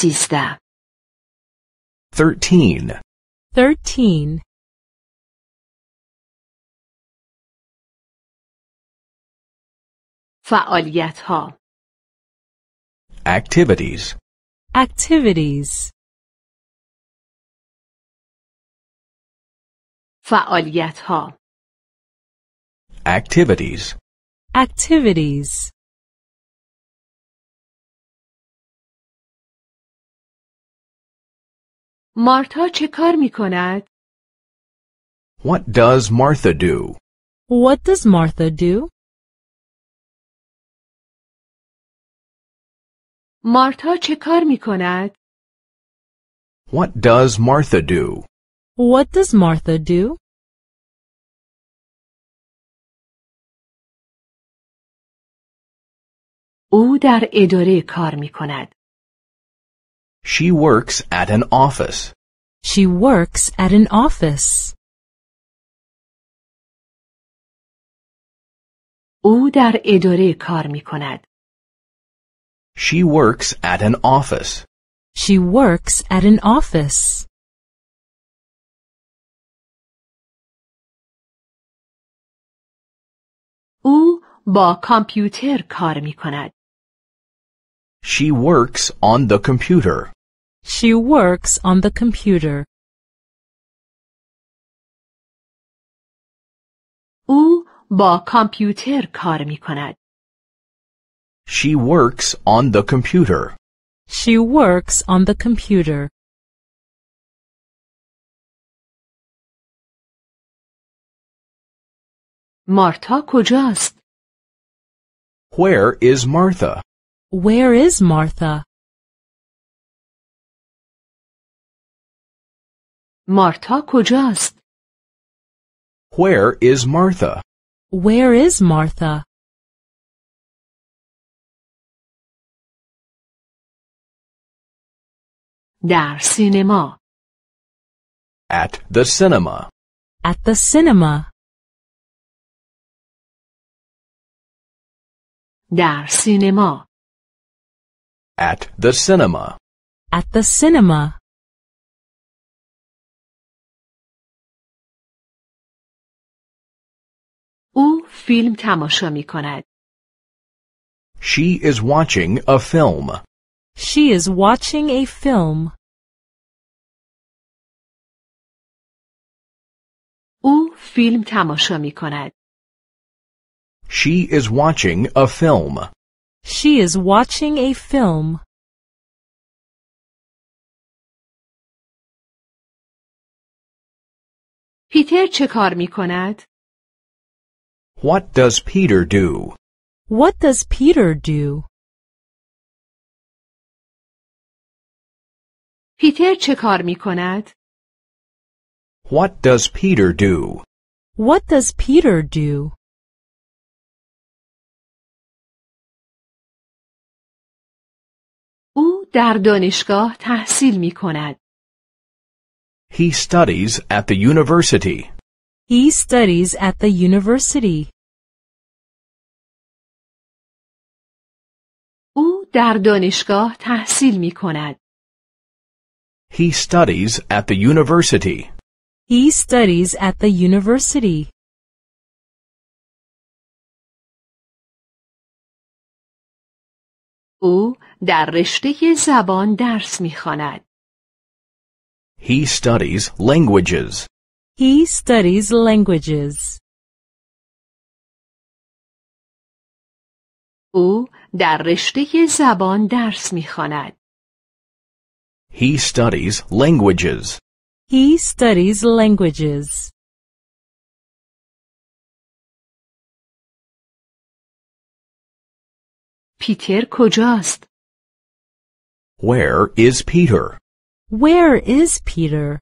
13. 13. فعالیت ها Activities. Activities. فعالیت ها Activities. Activities. مارتا چه کار می کند؟ What does Martha do? What does Martha do? مارتا چه کار می کند؟ What does Martha do? What does Martha do? او در اداره کار می کند. She works at an office. She works at an office. او در اداره کار می She works at an office. She works at an office. او با کامپیوتر کار می کند. She works on the computer. She works on the computer. او با کامپیوتر کار می کند. She works on the computer. She works on the computer. مارتا کجاست؟ Where is Martha? Where is Martha? مارتا کجاست؟ Where is Martha? Where is Martha? در سینما At the cinema. At the cinema. در سینما At the cinema. At the cinema. فیلم تماشا می کند. She is watching a film. She is watching a film. او فیلم تماشا می کند. She is watching a film. She is watching a film. پیتر چه کار می کند؟ What does Peter do? What does Peter do? Peter چه کار می کند؟ What does Peter do? What does Peter do? او در دانشگاه تحصیل می کند. He studies at the university. He studies at the university. او در دانشگاه تحصیل می کند. He studies at the university. He studies at the university. او در رشته زبان درس میخواند. He studies languages. He studies languages. او در رشته زبان درس می‌خواند. He studies languages. He studies languages. پیتر کجاست؟ Where is Peter? Where is Peter?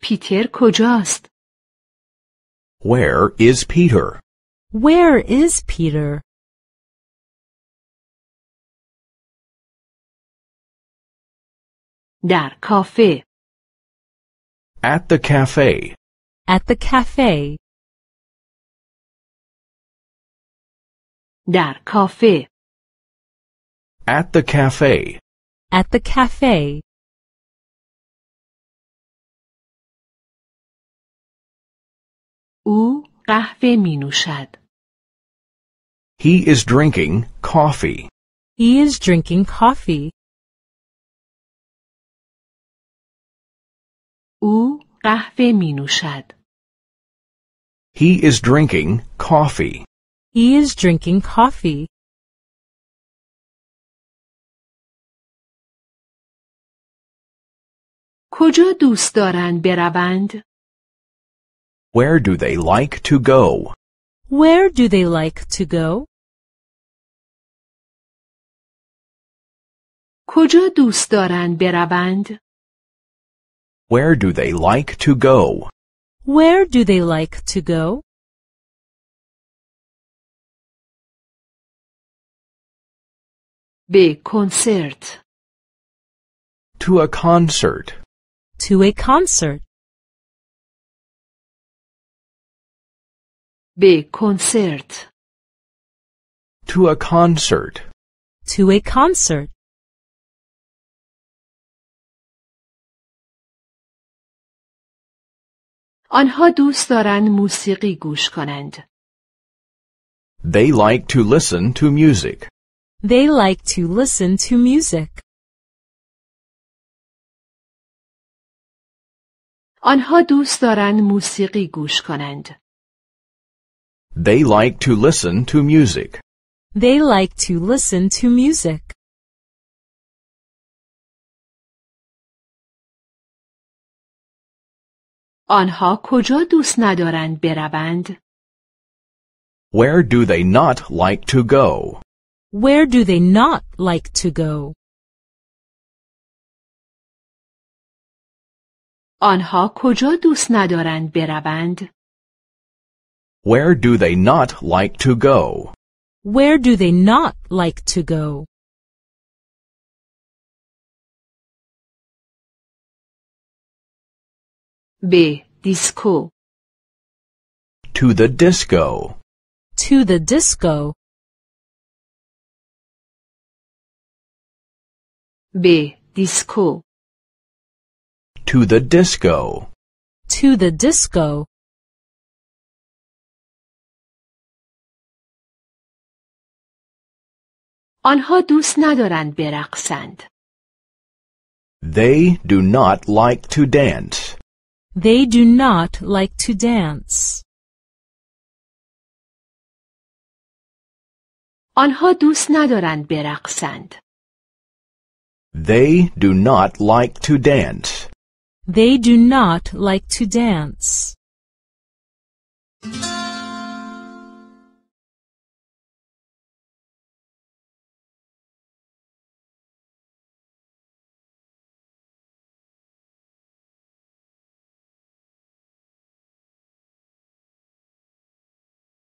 پیتر کجاست؟ Where is Peter? Where is Peter? در کافه At the cafe. At the cafe. در کافه At the cafe. At the cafe. او قهوه می نوشد. He is drinking coffee. He is drinking coffee. او قهوه می نوشد. He is drinking coffee. He is drinking coffee. کجا دوست دارند بروند؟ where do they like to go? Where do they like to go? کجا دوست دارند بروند؟ Where do they like to go? Where do they like to go? به کنسرت To a concert. To a concert. Be concert. To a concert. To a concert. آنها دوست دارند موسیقی گوش کنند. They like to listen to music. They like to listen to music. آنها دوست دارند موسیقی گوش کنند. They like to listen to music. They like to listen to music. آنها کجا دوست ندارند بروند؟ Where do they not like to go? Where do they not like to go? آنها کجا دوست ندارند بروند؟ where do they not like to go? Where do they not like to go? B. Disco. To the disco. To the disco. B. Disco. To the disco. To the disco. آنها دوست ندارند برقصند. They do not like to dance. They do not like to dance. آنها دوست ندارند برقصند. They do not like to dance. They do not like to dance.